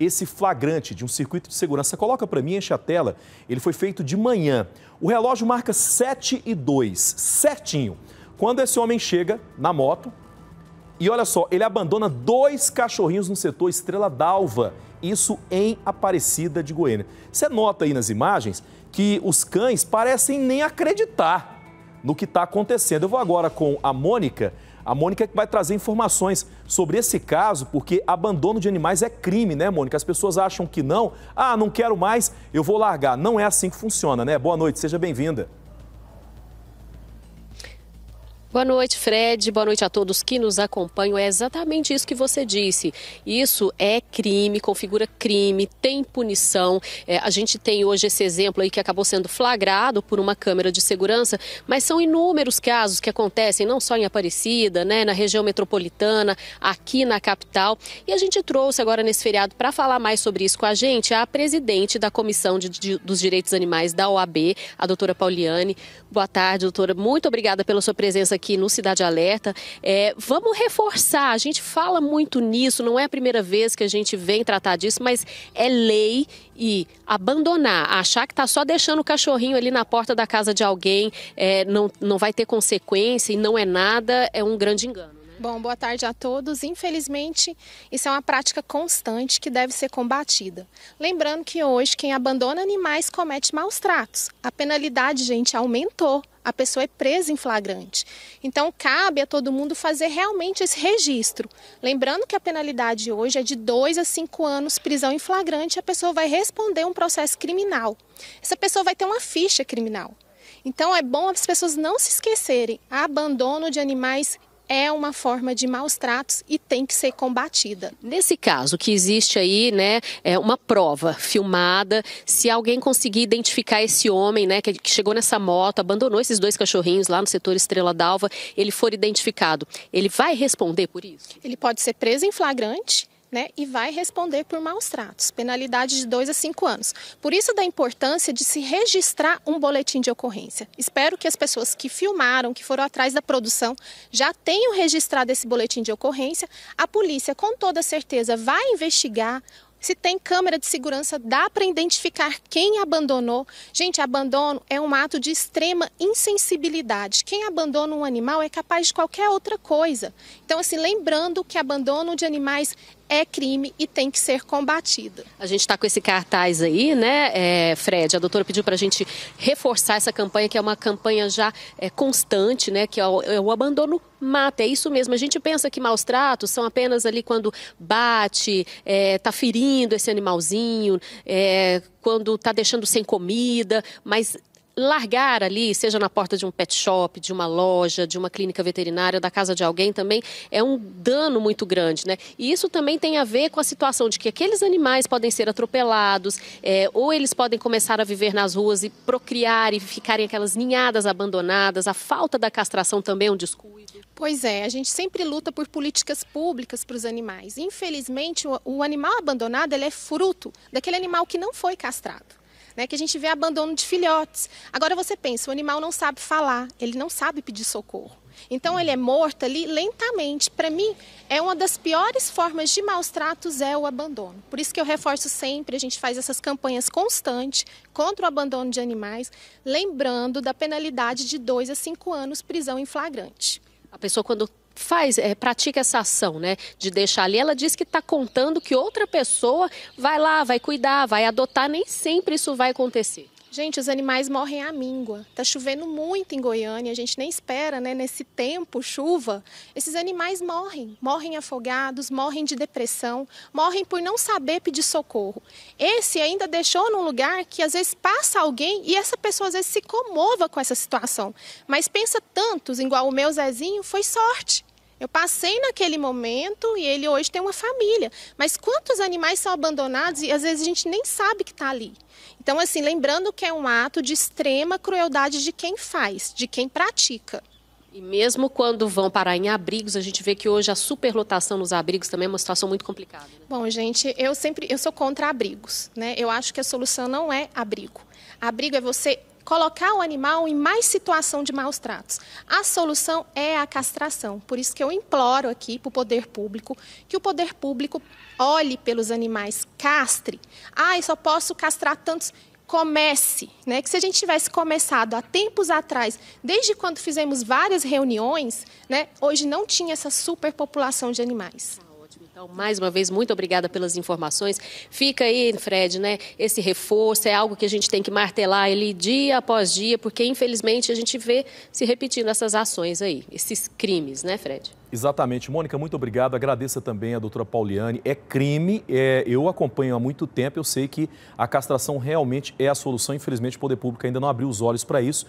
Esse flagrante de um circuito de segurança, coloca para mim, enche a tela, ele foi feito de manhã. O relógio marca 7 e 2, certinho. Quando esse homem chega na moto, e olha só, ele abandona dois cachorrinhos no setor Estrela d'Alva, isso em Aparecida de Goiânia. Você nota aí nas imagens que os cães parecem nem acreditar no que está acontecendo. Eu vou agora com a Mônica, a Mônica é que vai trazer informações sobre esse caso, porque abandono de animais é crime, né, Mônica? As pessoas acham que não. Ah, não quero mais, eu vou largar. Não é assim que funciona, né? Boa noite, seja bem-vinda. Boa noite, Fred. Boa noite a todos que nos acompanham. É exatamente isso que você disse. Isso é crime, configura crime, tem punição. É, a gente tem hoje esse exemplo aí que acabou sendo flagrado por uma câmera de segurança, mas são inúmeros casos que acontecem, não só em Aparecida, né, na região metropolitana, aqui na capital. E a gente trouxe agora nesse feriado para falar mais sobre isso com a gente a presidente da Comissão de, de, dos Direitos Animais da OAB, a doutora Pauliane. Boa tarde, doutora. Muito obrigada pela sua presença aqui no Cidade Alerta. É, vamos reforçar, a gente fala muito nisso, não é a primeira vez que a gente vem tratar disso, mas é lei e abandonar, achar que está só deixando o cachorrinho ali na porta da casa de alguém, é, não, não vai ter consequência e não é nada, é um grande engano. Bom, boa tarde a todos. Infelizmente, isso é uma prática constante que deve ser combatida. Lembrando que hoje quem abandona animais comete maus tratos. A penalidade, gente, aumentou. A pessoa é presa em flagrante. Então, cabe a todo mundo fazer realmente esse registro. Lembrando que a penalidade hoje é de dois a cinco anos prisão em flagrante e a pessoa vai responder um processo criminal. Essa pessoa vai ter uma ficha criminal. Então é bom as pessoas não se esquecerem. Abandono de animais é uma forma de maus tratos e tem que ser combatida. Nesse caso, que existe aí, né, é uma prova filmada, se alguém conseguir identificar esse homem, né, que, que chegou nessa moto, abandonou esses dois cachorrinhos lá no setor Estrela d'Alva, ele for identificado, ele vai responder por isso? Ele pode ser preso em flagrante né, e vai responder por maus tratos, penalidade de 2 a 5 anos. Por isso da importância de se registrar um boletim de ocorrência. Espero que as pessoas que filmaram, que foram atrás da produção, já tenham registrado esse boletim de ocorrência. A polícia, com toda certeza, vai investigar se tem câmera de segurança, dá para identificar quem abandonou. Gente, abandono é um ato de extrema insensibilidade. Quem abandona um animal é capaz de qualquer outra coisa. Então, assim, lembrando que abandono de animais é crime e tem que ser combatido. A gente está com esse cartaz aí, né, é, Fred? A doutora pediu para a gente reforçar essa campanha, que é uma campanha já é, constante, né, que é o, é o abandono mata, é isso mesmo. A gente pensa que maus tratos são apenas ali quando bate, está é, ferindo esse animalzinho, é, quando está deixando sem comida, mas largar ali, seja na porta de um pet shop, de uma loja, de uma clínica veterinária, da casa de alguém também, é um dano muito grande, né? E isso também tem a ver com a situação de que aqueles animais podem ser atropelados, é, ou eles podem começar a viver nas ruas e procriar e ficarem aquelas ninhadas abandonadas. A falta da castração também é um descuido. Pois é, a gente sempre luta por políticas públicas para os animais. Infelizmente, o, o animal abandonado é fruto daquele animal que não foi castrado né, que a gente vê abandono de filhotes. Agora você pensa, o animal não sabe falar, ele não sabe pedir socorro. Então ele é morto ali lentamente. Para mim, é uma das piores formas de maus tratos é o abandono. Por isso que eu reforço sempre, a gente faz essas campanhas constantes contra o abandono de animais, lembrando da penalidade de dois a cinco anos prisão em flagrante. A pessoa quando faz, é, pratica essa ação, né, de deixar ali, ela diz que está contando que outra pessoa vai lá, vai cuidar, vai adotar, nem sempre isso vai acontecer. Gente, os animais morrem à míngua. Tá chovendo muito em Goiânia, a gente nem espera, né? Nesse tempo, chuva, esses animais morrem. Morrem afogados, morrem de depressão, morrem por não saber pedir socorro. Esse ainda deixou num lugar que às vezes passa alguém e essa pessoa às vezes se comova com essa situação. Mas pensa tantos, igual o meu Zezinho, foi sorte. Eu passei naquele momento e ele hoje tem uma família. Mas quantos animais são abandonados e às vezes a gente nem sabe que está ali? Então, assim, lembrando que é um ato de extrema crueldade de quem faz, de quem pratica. E mesmo quando vão parar em abrigos, a gente vê que hoje a superlotação nos abrigos também é uma situação muito complicada. Né? Bom, gente, eu sempre eu sou contra abrigos, né? Eu acho que a solução não é abrigo. Abrigo é você colocar o animal em mais situação de maus tratos. A solução é a castração. Por isso que eu imploro aqui para o poder público que o poder público olhe pelos animais, castre. Ah, eu só posso castrar tantos comece, né? Que se a gente tivesse começado há tempos atrás, desde quando fizemos várias reuniões, né? Hoje não tinha essa superpopulação de animais. Então, mais uma vez, muito obrigada pelas informações. Fica aí, Fred, né? Esse reforço é algo que a gente tem que martelar ele dia após dia, porque infelizmente a gente vê se repetindo essas ações aí, esses crimes, né, Fred? Exatamente. Mônica, muito obrigado. Agradeça também a doutora Pauliane. É crime, é, eu acompanho há muito tempo, eu sei que a castração realmente é a solução. Infelizmente, o poder público ainda não abriu os olhos para isso,